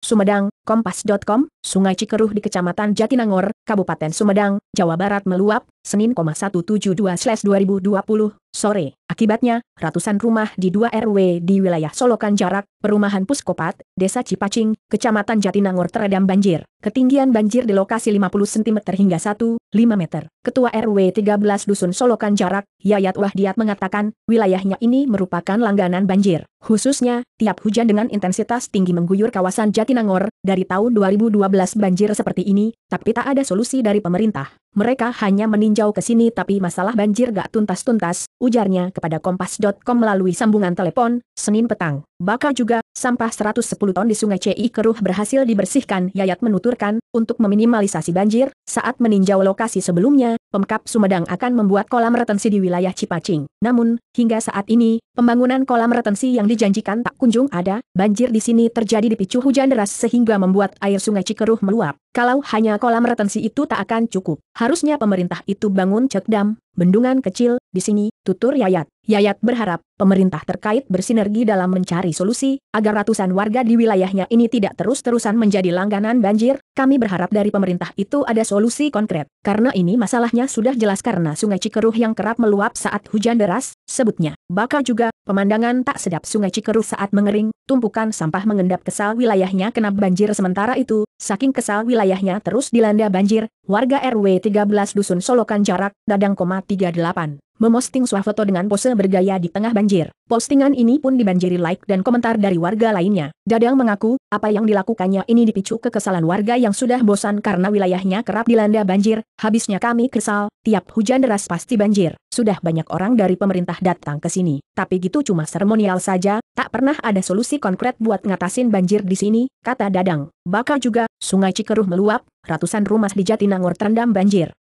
Sumedang, Kompas.com, Sungai Cikeruh di Kecamatan Jatinangor, Kabupaten Sumedang, Jawa Barat meluap, Senin, 172 2020 Sore, akibatnya, ratusan rumah di dua RW di wilayah Solokan Jarak, perumahan Puskopat, Desa Cipacing, Kecamatan Jatinangor teredam banjir. Ketinggian banjir di lokasi 50 cm hingga 1,5 meter. Ketua RW 13 Dusun Solokan Jarak, Yayat Wahdiat mengatakan, wilayahnya ini merupakan langganan banjir. Khususnya, tiap hujan dengan intensitas tinggi mengguyur kawasan Jatinangor, dari tahun 2012 banjir seperti ini, tapi tak ada solusi dari pemerintah mereka hanya meninjau ke sini tapi masalah banjir gak tuntas-tuntas, ujarnya kepada Kompas.com melalui sambungan telepon, Senin petang. Baka juga, sampah 110 ton di sungai CI Keruh berhasil dibersihkan. Yayat menuturkan, untuk meminimalisasi banjir, saat meninjau lokasi sebelumnya, Pemkap Sumedang akan membuat kolam retensi di wilayah Cipacing. Namun, hingga saat ini, pembangunan kolam retensi yang dijanjikan tak kunjung ada, banjir di sini terjadi dipicu hujan deras sehingga membuat air sungai Cikeruh meluap. Kalau hanya kolam retensi itu tak akan cukup, harusnya pemerintah itu bangun cekdam, bendungan kecil, di sini, tutur Yayat. Yayat berharap pemerintah terkait bersinergi dalam mencari solusi, agar ratusan warga di wilayahnya ini tidak terus-terusan menjadi langganan banjir, kami berharap dari pemerintah itu ada solusi konkret, karena ini masalahnya sudah jelas karena sungai Cikeruh yang kerap meluap saat hujan deras, sebutnya. Baka juga, pemandangan tak sedap sungai Cikeru saat mengering, tumpukan sampah mengendap kesal wilayahnya kena banjir sementara itu, saking kesal wilayahnya terus dilanda banjir, warga RW 13 Dusun Solokan Jarak, Dadang, 38 memosting foto dengan pose bergaya di tengah banjir. Postingan ini pun dibanjiri like dan komentar dari warga lainnya. Dadang mengaku, apa yang dilakukannya ini dipicu kekesalan warga yang sudah bosan karena wilayahnya kerap dilanda banjir, habisnya kami kesal, tiap hujan deras pasti banjir sudah banyak orang dari pemerintah datang ke sini, tapi gitu cuma seremonial saja, tak pernah ada solusi konkret buat ngatasin banjir di sini, kata Dadang. Bakal juga, Sungai Cikeruh meluap, ratusan rumah di Jatinangor terendam banjir.